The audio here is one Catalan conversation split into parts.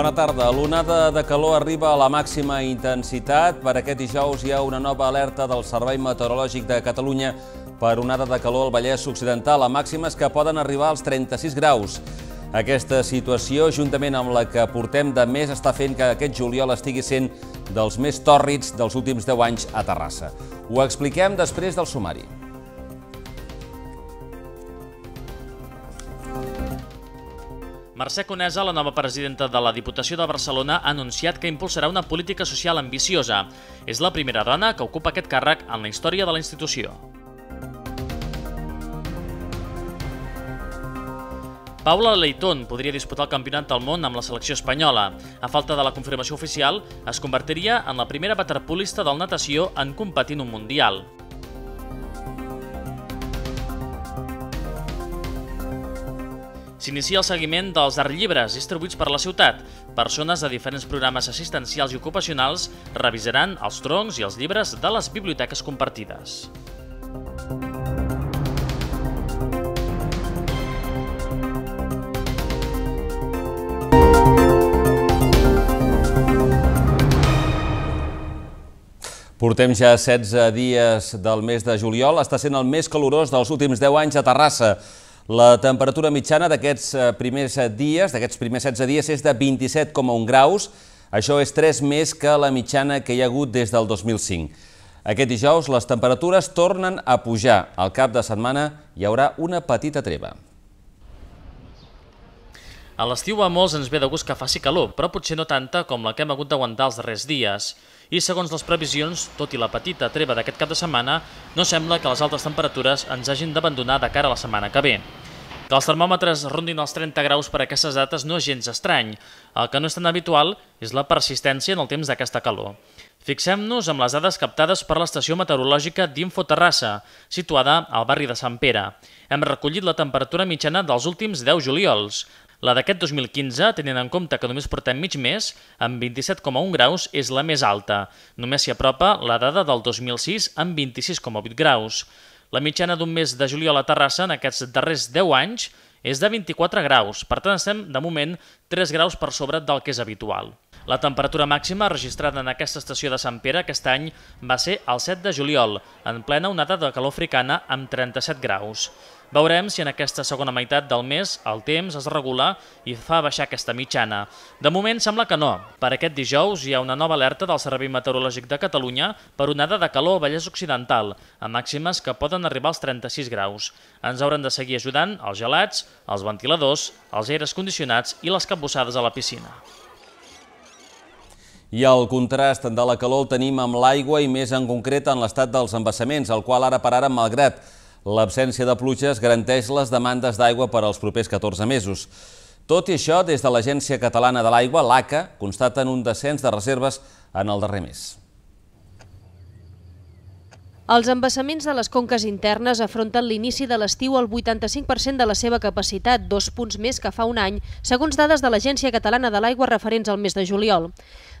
Bona tarda. L'onada de calor arriba a la màxima intensitat. Per aquest dijous hi ha una nova alerta del Servei Meteorològic de Catalunya per onada de calor al Vallès Occidental, a màximes que poden arribar als 36 graus. Aquesta situació, juntament amb la que portem de més, està fent que aquest juliol estigui sent dels més tòrrids dels últims 10 anys a Terrassa. Ho expliquem després del sumari. Mercè Conesa, la nova presidenta de la Diputació de Barcelona, ha anunciat que impulsarà una política social ambiciosa. És la primera dona que ocupa aquest càrrec en la història de la institució. Paula Leitón podria disputar el Campionat del Món amb la selecció espanyola. A falta de la confirmació oficial, es convertiria en la primera waterpolista del natació en competir en un Mundial. S'inicia el seguiment dels llibres distribuïts per la ciutat. Persones de diferents programes assistencials i ocupacionals revisaran els troncs i els llibres de les biblioteques compartides. Portem ja 16 dies del mes de juliol. Està sent el més calorós dels últims 10 anys a Terrassa. La temperatura mitjana d'aquests eh, primers eh, dies, d'aquests primers 16 dies, és de 27,1 graus. Això és 3 més que la mitjana que hi ha hagut des del 2005. Aquest dijous les temperatures tornen a pujar. Al cap de setmana hi haurà una petita treva. A l'estiu a molts ens ve de gust que faci calor, però potser no tanta com la que hem hagut d'aguantar els darrers dies. I segons les previsions, tot i la petita treva d'aquest cap de setmana, no sembla que les altes temperatures ens hagin d'abandonar de cara a la setmana que ve. Que els termòmetres rondin els 30 graus per aquestes dates no és gens estrany. El que no és tan habitual és la persistència en el temps d'aquesta calor. Fixem-nos amb les dades captades per l'estació meteorològica d'Infoterrassa, situada al barri de Sant Pere. Hem recollit la temperatura mitjana dels últims 10 juliols. La d'aquest 2015, tenint en compte que només portem mig mes, amb 27,1 graus és la més alta. Només s'hi apropa la dada del 2006 amb 26,8 graus. La mitjana d'un mes de juliol a Terrassa en aquests darrers 10 anys és de 24 graus, per tant estem, de moment, 3 graus per sobre del que és habitual. La temperatura màxima registrada en aquesta estació de Sant Pere aquest any va ser el 7 de juliol, en plena onada de calor africana amb 37 graus. Veurem si en aquesta segona meitat del mes el temps es regula i fa baixar aquesta mitjana. De moment sembla que no. Per aquest dijous hi ha una nova alerta del Servei Meteorològic de Catalunya per onada de calor a Vallès Occidental, amb màximes que poden arribar als 36 graus. Ens hauran de seguir ajudant els gelats, els ventiladors, els aires condicionats i les capbussades a la piscina. I el contrast de la calor el tenim amb l'aigua i més en concret en l'estat dels embassaments, el qual ara per ara, malgrat L'absència de pluges garanteix les demandes d'aigua per als propers 14 mesos. Tot i això, des de l'Agència Catalana de l'Aigua, l'ACA, constaten un descens de reserves en el darrer mes. Els embassaments de les conques internes afronten l'inici de l'estiu al 85% de la seva capacitat, dos punts més que fa un any, segons dades de l'Agència Catalana de l'Aigua referents al mes de juliol.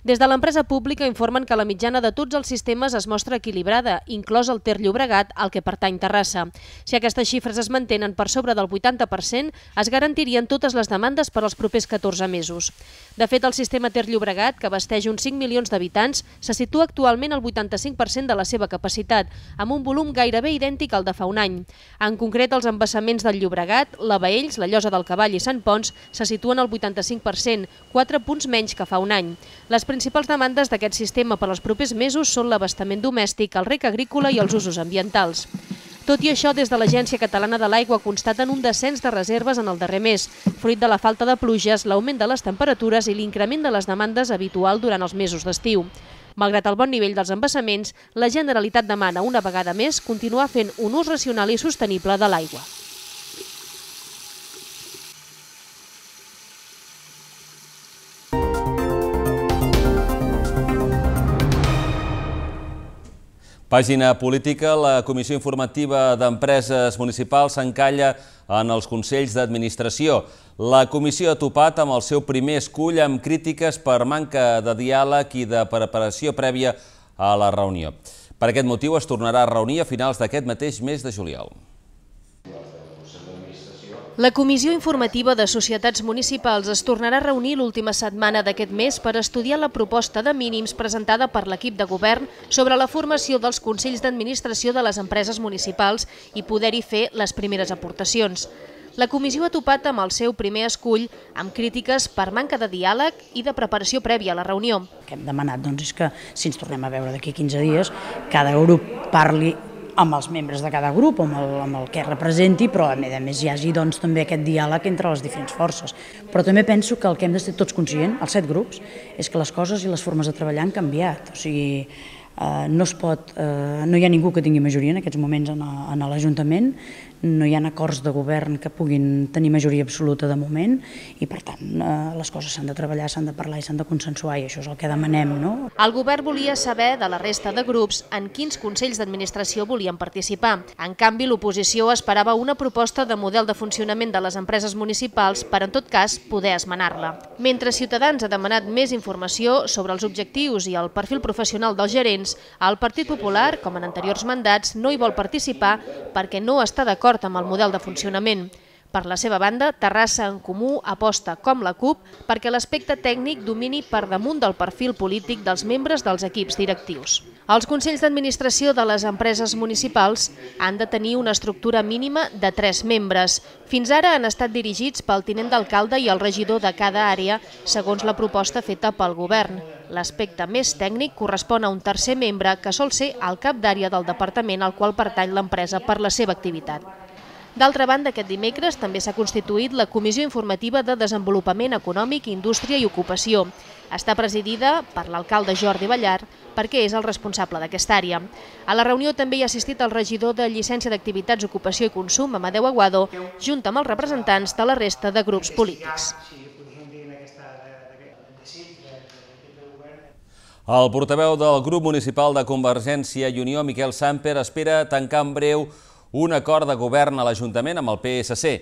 Des de l'empresa pública informen que la mitjana de tots els sistemes es mostra equilibrada, inclòs el Ter Llobregat, al que pertany Terrassa. Si aquestes xifres es mantenen per sobre del 80%, es garantirien totes les demandes per als propers 14 mesos. De fet, el sistema Ter Llobregat, que abasteix uns 5 milions d'habitants, se situa actualment al 85% de la seva capacitat, amb un volum gairebé idèntic al de fa un any. En concret, els embassaments del Llobregat, la Baells, la Llosa del Cavall i Sant Pons se situen al 85%, 4 punts menys que fa un any. Les principals demandes d'aquest sistema per als propers mesos són l'abastament domèstic, el rec agrícola i els usos ambientals. Tot i això, des de l'Agència Catalana de l'Aigua constaten un descens de reserves en el darrer mes, fruit de la falta de pluges, l'augment de les temperatures i l'increment de les demandes habitual durant els mesos d'estiu. Malgrat el bon nivell dels embassaments, la Generalitat demana una vegada més continuar fent un ús racional i sostenible de l'aigua. Pàgina política, la Comissió Informativa d'Empreses Municipals s'encalla en els Consells d'Administració. La comissió ha topat amb el seu primer escull amb crítiques per manca de diàleg i de preparació prèvia a la reunió. Per aquest motiu es tornarà a reunir a finals d'aquest mateix mes de juliol. La Comissió Informativa de Societats Municipals es tornarà a reunir l'última setmana d'aquest mes per estudiar la proposta de mínims presentada per l'equip de govern sobre la formació dels Consells d'Administració de les empreses municipals i poder-hi fer les primeres aportacions. La comissió ha topat amb el seu primer escull amb crítiques per manca de diàleg i de preparació prèvia a la reunió. El que hem demanat doncs, és que, si ens tornem a veure d'aquí 15 dies, cada grup parli amb els membres de cada grup, amb el, amb el que representi, però a més a més hi hagi doncs, també aquest diàleg entre les diferents forces. Però també penso que el que hem de ser tots conscients, els set grups, és que les coses i les formes de treballar han canviat. O sigui, eh, no, es pot, eh, no hi ha ningú que tingui majoria en aquests moments en, a, en l'Ajuntament, no hi ha acords de govern que puguin tenir majoria absoluta de moment i, per tant, eh, les coses s'han de treballar, s'han de parlar i s'han de consensuar i això és el que demanem. No? El govern volia saber de la resta de grups en quins consells d'administració volien participar. En canvi, l'oposició esperava una proposta de model de funcionament de les empreses municipals per, en tot cas, poder esmenar-la. Mentre Ciutadans ha demanat més informació sobre els objectius i el perfil professional dels gerents, el Partit Popular, com en anteriors mandats, no hi vol participar perquè no està d'acord d'acord amb el model de funcionament. Per la seva banda, Terrassa en Comú aposta, com la CUP, perquè l'aspecte tècnic domini per damunt del perfil polític dels membres dels equips directius. Els Consells d'Administració de les empreses municipals han de tenir una estructura mínima de tres membres. Fins ara han estat dirigits pel tinent d'alcalde i el regidor de cada àrea, segons la proposta feta pel govern. L'aspecte més tècnic correspon a un tercer membre que sol ser el cap d'àrea del departament al qual pertany l'empresa per la seva activitat. D'altra banda, aquest dimecres també s'ha constituït la Comissió Informativa de Desenvolupament Econòmic, Indústria i Ocupació. Està presidida per l'alcalde Jordi Ballar, perquè és el responsable d'aquesta àrea. A la reunió també hi ha assistit el regidor de Llicència d'Activitats, Ocupació i Consum, Amadeu Aguado, junt amb els representants de la resta de grups polítics. El portaveu del grup municipal de Convergència i Unió, Miquel Samper, espera tancar en breu un acord de govern a l'Ajuntament amb el PSC.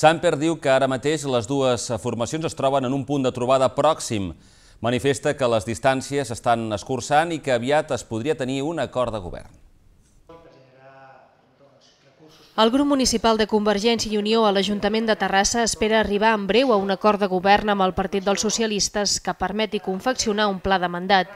Samper diu que ara mateix les dues formacions es troben en un punt de trobada pròxim. Manifesta que les distàncies estan escurçant i que aviat es podria tenir un acord de govern. El grup municipal de Convergència i Unió a l'Ajuntament de Terrassa espera arribar en breu a un acord de govern amb el Partit dels Socialistes que permeti confeccionar un pla de mandat.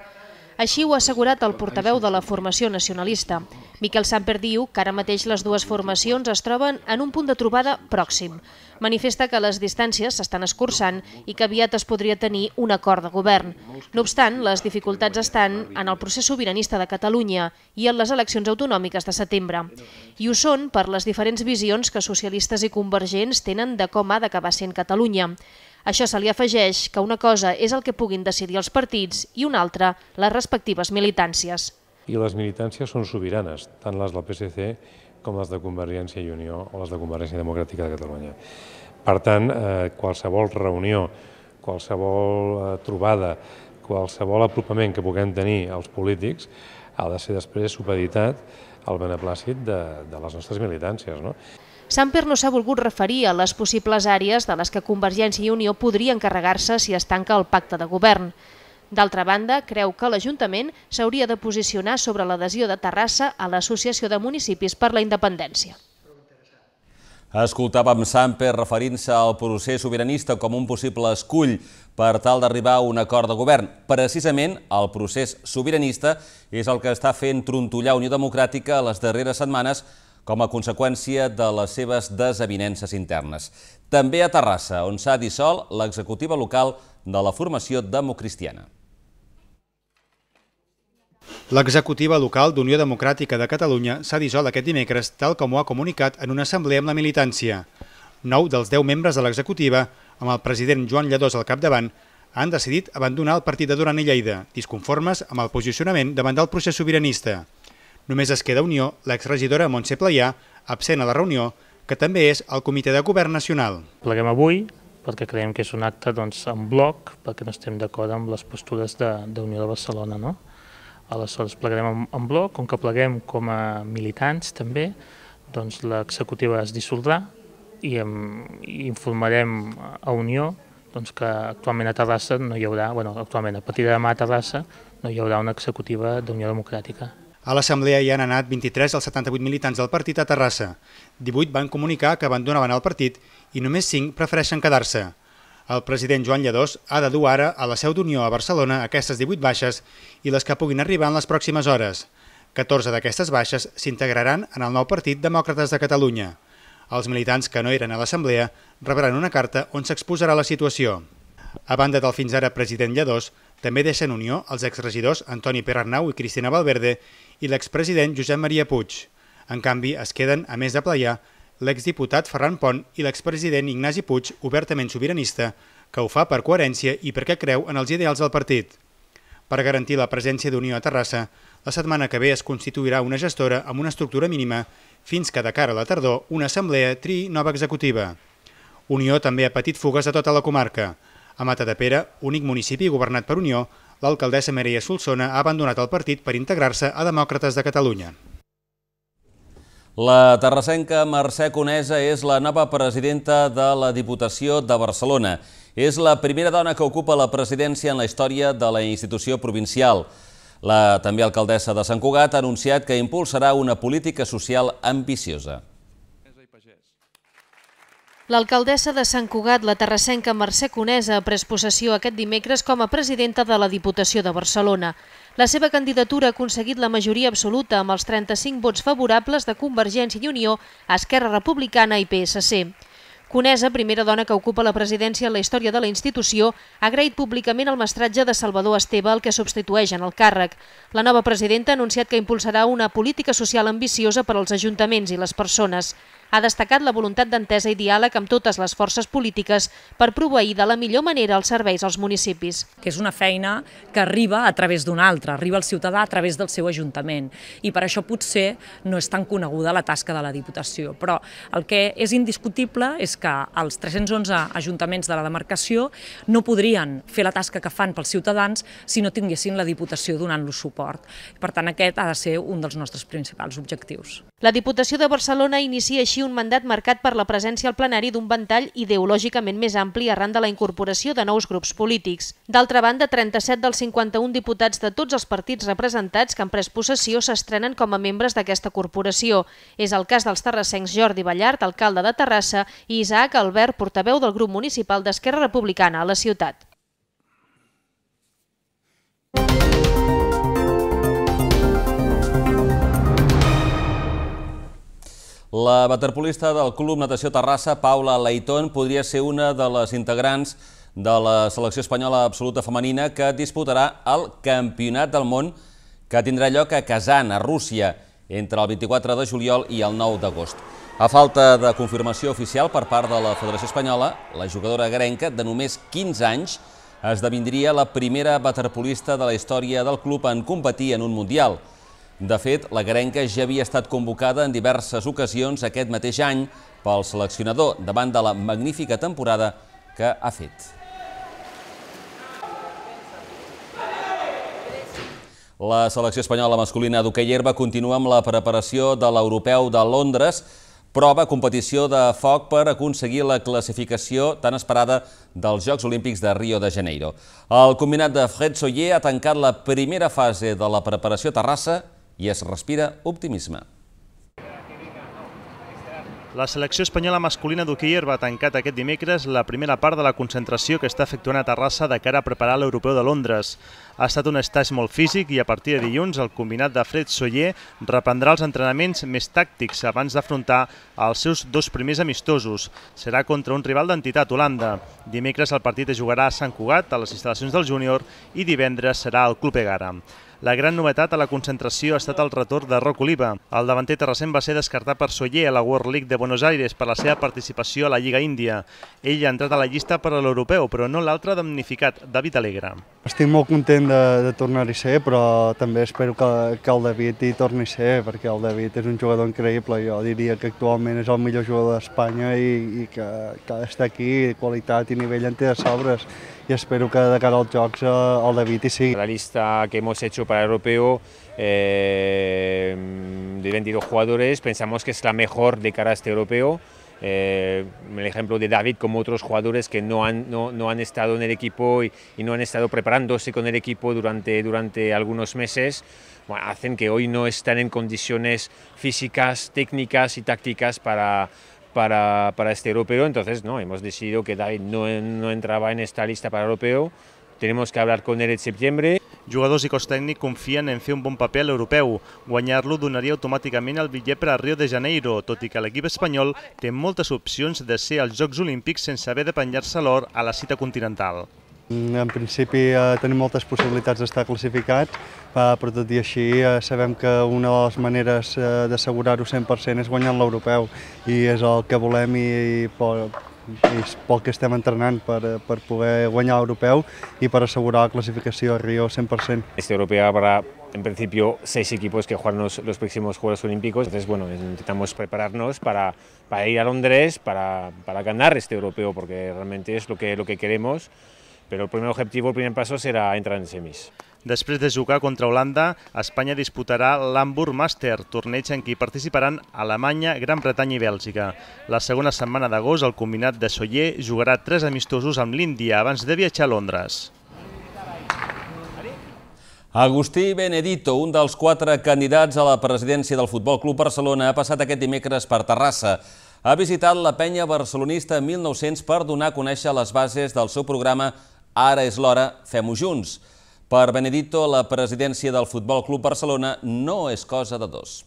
Així ho ha assegurat el portaveu de la formació nacionalista. Miquel Samper diu que ara mateix les dues formacions es troben en un punt de trobada pròxim. Manifesta que les distàncies s'estan escurçant i que aviat es podria tenir un acord de govern. No obstant, les dificultats estan en el procés sobiranista de Catalunya i en les eleccions autonòmiques de setembre. I ho són per les diferents visions que socialistes i convergents tenen de com ha d'acabar sent Catalunya això se li afegeix que una cosa és el que puguin decidir els partits i una altra les respectives militàncies. I les militàncies són sobiranes, tant les del PSC com les de Convergència i Unió o les de Convergència Democràtica de Catalunya. Per tant, eh, qualsevol reunió, qualsevol eh, trobada, qualsevol apropament que puguem tenir als polítics ha de ser després supeditat al beneplàcit de, de les nostres militàncies. No? Samper no s'ha volgut referir a les possibles àrees de les que Convergència i Unió podria encarregar-se si es tanca el pacte de govern. D'altra banda, creu que l'Ajuntament s'hauria de posicionar sobre l'adhesió de Terrassa a l'Associació de Municipis per la Independència. Escoltàvem Samper referint-se al procés sobiranista com un possible escull per tal d'arribar a un acord de govern. Precisament, el procés sobiranista és el que està fent trontollar Unió Democràtica les darreres setmanes com a conseqüència de les seves desavinences internes. També a Terrassa, on s'ha dissolt l'executiva local de la formació democristiana. L'executiva local d'Unió Democràtica de Catalunya s'ha dissolt aquest dimecres, tal com ho ha comunicat en una assemblea amb la militància. Nou dels deu membres de l'executiva, amb el president Joan Lledós al capdavant, han decidit abandonar el partit de Duran i Lleida, disconformes amb el posicionament davant del procés sobiranista. Només es queda Unió l'exregidora Montse Playà, absent a la reunió, que també és el Comitè de Govern Nacional. Pleguem avui perquè creiem que és un acte doncs, en bloc, perquè no estem d'acord amb les postures de, de de Barcelona. No? Aleshores, plegarem en, en bloc, com que pleguem com a militants també, doncs l'executiva es dissoldrà i, em, i informarem a Unió doncs, que actualment a Terrassa no hi haurà, bueno, actualment a partir de demà a Terrassa no hi haurà una executiva d'Unió Democràtica. A l'assemblea hi han anat 23 dels 78 militants del partit a Terrassa. 18 van comunicar que abandonaven el partit i només 5 prefereixen quedar-se. El president Joan Lladós ha de dur ara a la seu d'Unió a Barcelona aquestes 18 baixes i les que puguin arribar en les pròximes hores. 14 d'aquestes baixes s'integraran en el nou Partit Demòcrates de Catalunya. Els militants que no eren a l'assemblea rebran una carta on s'exposarà la situació. A banda del fins ara president Lladós, també deixen unió els exregidors Antoni Perarnau i Cristina Valverde i l'expresident Josep Maria Puig. En canvi, es queden, a més de plaiar, l'exdiputat Ferran Pont i l'expresident Ignasi Puig, obertament sobiranista, que ho fa per coherència i perquè creu en els ideals del partit. Per garantir la presència d'Unió a Terrassa, la setmana que ve es constituirà una gestora amb una estructura mínima fins que de cara a la tardor una assemblea triï nova executiva. Unió també ha patit fugues a tota la comarca. A Matadepera, únic municipi governat per Unió, l'alcaldessa Maria Solsona ha abandonat el partit per integrar-se a Demòcrates de Catalunya. La terrassenca Mercè Conesa és la nova presidenta de la Diputació de Barcelona. És la primera dona que ocupa la presidència en la història de la institució provincial. La també alcaldessa de Sant Cugat ha anunciat que impulsarà una política social ambiciosa. L'alcaldessa de Sant Cugat, la terrassenca Mercè Conesa, ha pres possessió aquest dimecres com a presidenta de la Diputació de Barcelona. La seva candidatura ha aconseguit la majoria absoluta amb els 35 vots favorables de Convergència i Unió, Esquerra Republicana i PSC. Conesa, primera dona que ocupa la presidència en la història de la institució, ha agraït públicament el mestratge de Salvador Esteve, el que substitueix en el càrrec. La nova presidenta ha anunciat que impulsarà una política social ambiciosa per als ajuntaments i les persones ha destacat la voluntat d'entesa i diàleg amb totes les forces polítiques per proveir de la millor manera els serveis als municipis. Que és una feina que arriba a través d'un altre, arriba al ciutadà a través del seu ajuntament i per això potser no és tan coneguda la tasca de la Diputació, però el que és indiscutible és que els 311 ajuntaments de la demarcació no podrien fer la tasca que fan pels ciutadans si no tinguessin la Diputació donant-los suport. Per tant, aquest ha de ser un dels nostres principals objectius. La Diputació de Barcelona inicia així així un mandat marcat per la presència al plenari d'un ventall ideològicament més ampli arran de la incorporació de nous grups polítics. D'altra banda, 37 dels 51 diputats de tots els partits representats que han pres possessió s'estrenen com a membres d'aquesta corporació. És el cas dels terrassencs Jordi Ballart, alcalde de Terrassa, i Isaac Albert, portaveu del grup municipal d'Esquerra Republicana a la ciutat. La waterpolista del Club Natació Terrassa, Paula Leitón, podria ser una de les integrants de la selecció espanyola absoluta femenina que disputarà el Campionat del Món que tindrà lloc a Kazan, a Rússia, entre el 24 de juliol i el 9 d'agost. A falta de confirmació oficial per part de la Federació Espanyola, la jugadora grenca de només 15 anys esdevindria la primera waterpolista de la història del club en competir en un Mundial. De fet, la Garenca ja havia estat convocada en diverses ocasions aquest mateix any pel seleccionador davant de la magnífica temporada que ha fet. La selecció espanyola masculina d'hoquei herba continua amb la preparació de l'europeu de Londres, prova competició de foc per aconseguir la classificació tan esperada dels Jocs Olímpics de Rio de Janeiro. El combinat de Fred Soller ha tancat la primera fase de la preparació a Terrassa i es respira optimisme. La selecció espanyola masculina d'hoquei va tancat aquest dimecres la primera part de la concentració que està efectuant a Terrassa de cara a preparar l'Europeu de Londres. Ha estat un estatge molt físic i a partir de dilluns el combinat de Fred Soller reprendrà els entrenaments més tàctics abans d'afrontar els seus dos primers amistosos. Serà contra un rival d'entitat Holanda. Dimecres el partit es jugarà a Sant Cugat, a les instal·lacions del júnior, i divendres serà al Club Egara. La gran novetat a la concentració ha estat el retorn de Roc Oliva. El davanter terrassent va ser descartat per Soller a la World League de Buenos Aires per la seva participació a la Lliga Índia. Ell ha entrat a la llista per a l'europeu, però no l'altre damnificat, David Alegre. Estic molt content de, de tornar-hi ser, però també espero que, que el David hi torni a ser, perquè el David és un jugador increïble. Jo diria que actualment és el millor jugador d'Espanya i, i que, que ha d'estar aquí, qualitat i nivell en té de sobres. y espero que de cara al Jocs eh, el David y La lista que hemos hecho para el europeo eh, de 22 jugadores pensamos que es la mejor de cara a este europeo. Eh, el ejemplo de David como otros jugadores que no han, no, han estado en el equipo y, no han estado preparándose con el equipo durante, durante algunos meses, hacen que hoy no están en condiciones físicas, técnicas y tácticas para, para, para este europeo, entonces no, hemos decidido que David no, no entraba en esta lista para el europeo, tenemos que hablar con él en septiembre. Jugadors i cos tècnic confien en fer un bon paper a l'europeu. Guanyar-lo donaria automàticament el bitllet per a Rio de Janeiro, tot i que l'equip espanyol té moltes opcions de ser als Jocs Olímpics sense haver de penjar-se l'or a la cita continental. Mm, en principi eh, tenim moltes possibilitats d'estar classificats, eh, però tot i així eh, sabem que una de les maneres eh, d'assegurar-ho 100% és guanyant l'europeu i és el que volem i, és pel que estem entrenant per, eh, per poder guanyar l'europeu i per assegurar la classificació a Rio 100%. Este europeo habrá en principio seis equipos que jugaran los próximos Juegos Olímpicos. Entonces, bueno, preparar prepararnos para, para ir a Londres, para, para ganar este europeo, porque realmente es lo que, lo que queremos però el primer objectiu, el primer pas serà entrar en semis. Després de jugar contra Holanda, Espanya disputarà l'Hamburg Master, torneig en què participaran Alemanya, Gran Bretanya i Bèlgica. La segona setmana d'agost, el combinat de Soller jugarà tres amistosos amb l'Índia abans de viatjar a Londres. Agustí Benedito, un dels quatre candidats a la presidència del Futbol Club Barcelona, ha passat aquest dimecres per Terrassa. Ha visitat la penya barcelonista 1900 per donar a conèixer les bases del seu programa Ara és l'hora, fem-ho junts. Per Benedito, la presidència del Futbol Club Barcelona no és cosa de dos.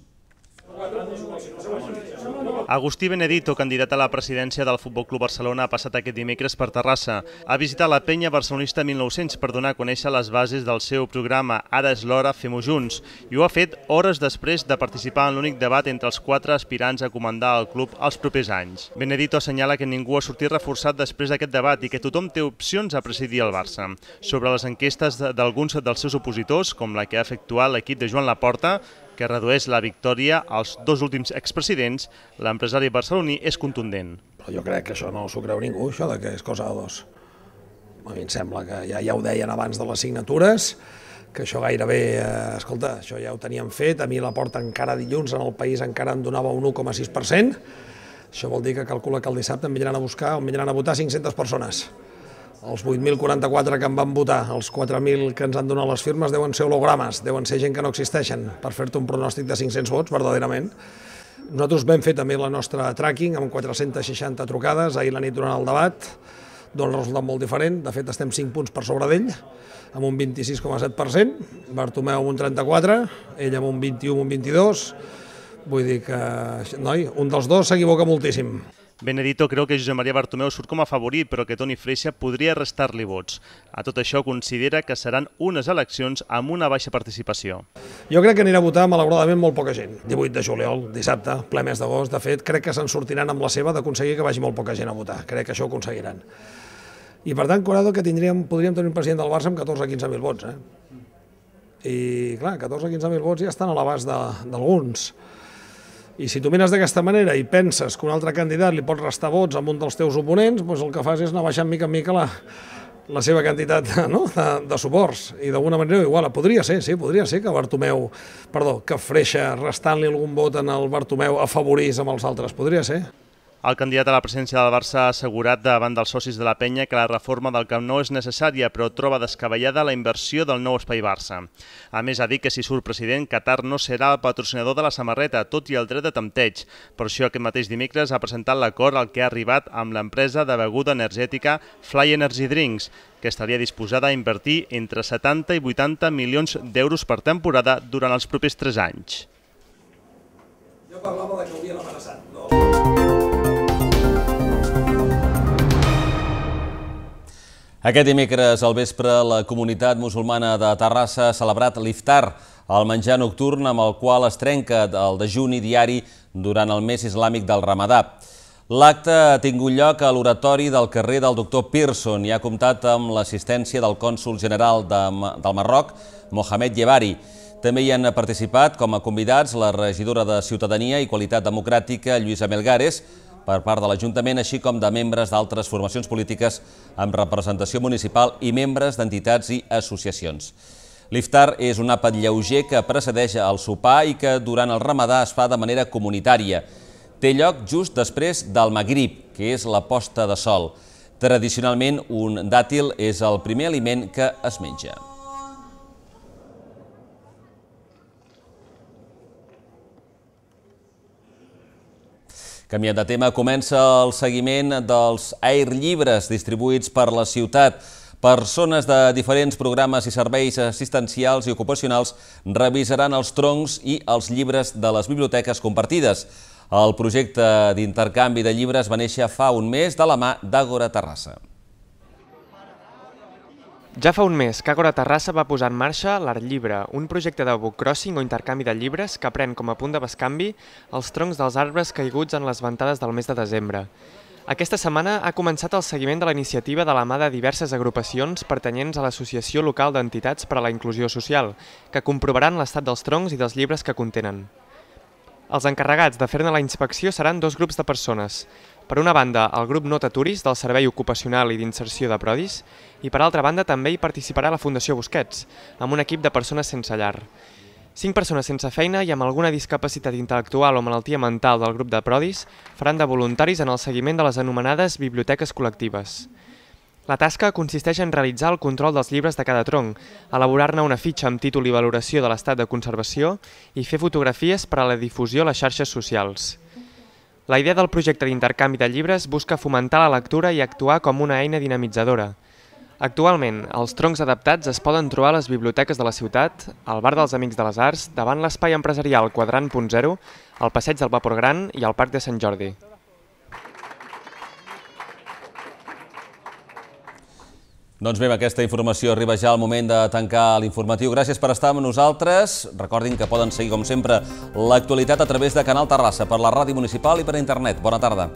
Agustí Benedito, candidat a la presidència del Futbol Club Barcelona, ha passat aquest dimecres per Terrassa. Ha visitat la penya barcelonista 1900 per donar a conèixer les bases del seu programa Ara és l'hora, fem-ho junts, i ho ha fet hores després de participar en l'únic debat entre els quatre aspirants a comandar el club els propers anys. Benedito assenyala que ningú ha sortit reforçat després d'aquest debat i que tothom té opcions a presidir el Barça. Sobre les enquestes d'alguns dels seus opositors, com la que ha efectuat l'equip de Joan Laporta, que redueix la victòria als dos últims expresidents, l'empresari barceloní és contundent. Jo crec que això no s'ho creu ningú, això de que és cosa de dos. A mi em sembla que ja, ja ho deien abans de les signatures, que això gairebé, eh, escolta, això ja ho teníem fet, a mi la porta encara dilluns en el país encara em donava un 1,6%, això vol dir que calcula que el dissabte em vindran a buscar, em vindran a votar 500 persones. Els 8.044 que em van votar, els 4.000 que ens han donat les firmes, deuen ser hologrames, deuen ser gent que no existeixen, per fer-te un pronòstic de 500 vots, verdaderament. Nosaltres vam fer també la nostra tracking amb 460 trucades ahir la nit durant el debat, d'on resultat molt diferent, de fet estem 5 punts per sobre d'ell, amb un 26,7%, Bartomeu amb un 34%, ell amb un 21, un 22%, vull dir que, noi, un dels dos s'equivoca moltíssim. Benedito creu que Josep Maria Bartomeu surt com a favorit, però que Toni Freixa podria restar-li vots. A tot això considera que seran unes eleccions amb una baixa participació. Jo crec que anirà a votar, malauradament, molt poca gent. 18 de juliol, dissabte, ple mes d'agost, de fet, crec que se'n sortiran amb la seva d'aconseguir que vagi molt poca gent a votar. Crec que això ho aconseguiran. I per tant, Corado, que tindríem, podríem tenir un president del Barça amb 14 a 15.000 vots. Eh? I clar, 14 a 15.000 vots ja estan a l'abast d'alguns. I si tu mires d'aquesta manera i penses que un altre candidat li pot restar vots a un dels teus oponents, doncs el que fas és anar baixant mica en mica la, la seva quantitat no? de, de suports i d'alguna manera igual podria ser, sí, podria ser que Bartomeu, perdó, que Freixa restant-li algun vot en el Bartomeu afavorís amb els altres, podria ser. El candidat a la presència del Barça ha assegurat davant dels socis de la penya que la reforma del Camp Nou és necessària, però troba descabellada la inversió del nou espai Barça. A més, ha dit que si surt president, Qatar no serà el patrocinador de la samarreta, tot i el dret de tempteig. Per això aquest mateix dimecres ha presentat l'acord al que ha arribat amb l'empresa de beguda energètica Fly Energy Drinks, que estaria disposada a invertir entre 70 i 80 milions d'euros per temporada durant els propers 3 anys. Jo parlava de que hauria amenaçat. no? Aquest dimecres al vespre, la comunitat musulmana de Terrassa ha celebrat l'iftar, el menjar nocturn amb el qual es trenca el dejuni diari durant el mes islàmic del Ramadà. L'acte ha tingut lloc a l'oratori del carrer del doctor Pearson i ha comptat amb l'assistència del cònsul general de, del Marroc, Mohamed Yebari. També hi han participat com a convidats la regidora de Ciutadania i Qualitat Democràtica, Lluïsa Melgares, per part de l'Ajuntament, així com de membres d'altres formacions polítiques amb representació municipal i membres d'entitats i associacions. L'iftar és un àpat lleuger que precedeix el sopar i que durant el ramadà es fa de manera comunitària. Té lloc just després del magrib, que és la posta de sol. Tradicionalment, un dàtil és el primer aliment que es menja. Canviant de tema, comença el seguiment dels air llibres distribuïts per la ciutat. Persones de diferents programes i serveis assistencials i ocupacionals revisaran els troncs i els llibres de les biblioteques compartides. El projecte d'intercanvi de llibres va néixer fa un mes de la mà d'Àgora Terrassa. Ja fa un mes que Agora Terrassa va posar en marxa l'Art Llibre, un projecte de bookcrossing o intercanvi de llibres que pren com a punt de bescanvi els troncs dels arbres caiguts en les ventades del mes de desembre. Aquesta setmana ha començat el seguiment de la iniciativa de la mà de diverses agrupacions pertanyents a l'Associació Local d'Entitats per a la Inclusió Social, que comprovaran l'estat dels troncs i dels llibres que contenen. Els encarregats de fer-ne la inspecció seran dos grups de persones. Per una banda, el grup No t'aturis del Servei Ocupacional i d'Inserció de Prodis i per altra banda també hi participarà la Fundació Busquets, amb un equip de persones sense llar. Cinc persones sense feina i amb alguna discapacitat intel·lectual o malaltia mental del grup de Prodis faran de voluntaris en el seguiment de les anomenades biblioteques col·lectives. La tasca consisteix en realitzar el control dels llibres de cada tronc, elaborar-ne una fitxa amb títol i valoració de l'estat de conservació i fer fotografies per a la difusió a les xarxes socials. La idea del projecte d'intercanvi de llibres busca fomentar la lectura i actuar com una eina dinamitzadora. Actualment, els troncs adaptats es poden trobar a les biblioteques de la ciutat, al Bar dels Amics de les Arts, davant l'espai empresarial Quadrant.0, al Passeig del Vapor Gran i al Parc de Sant Jordi. Doncs bé, amb aquesta informació arriba ja el moment de tancar l'informatiu. Gràcies per estar amb nosaltres. Recordin que poden seguir, com sempre, l'actualitat a través de Canal Terrassa, per la ràdio municipal i per internet. Bona tarda.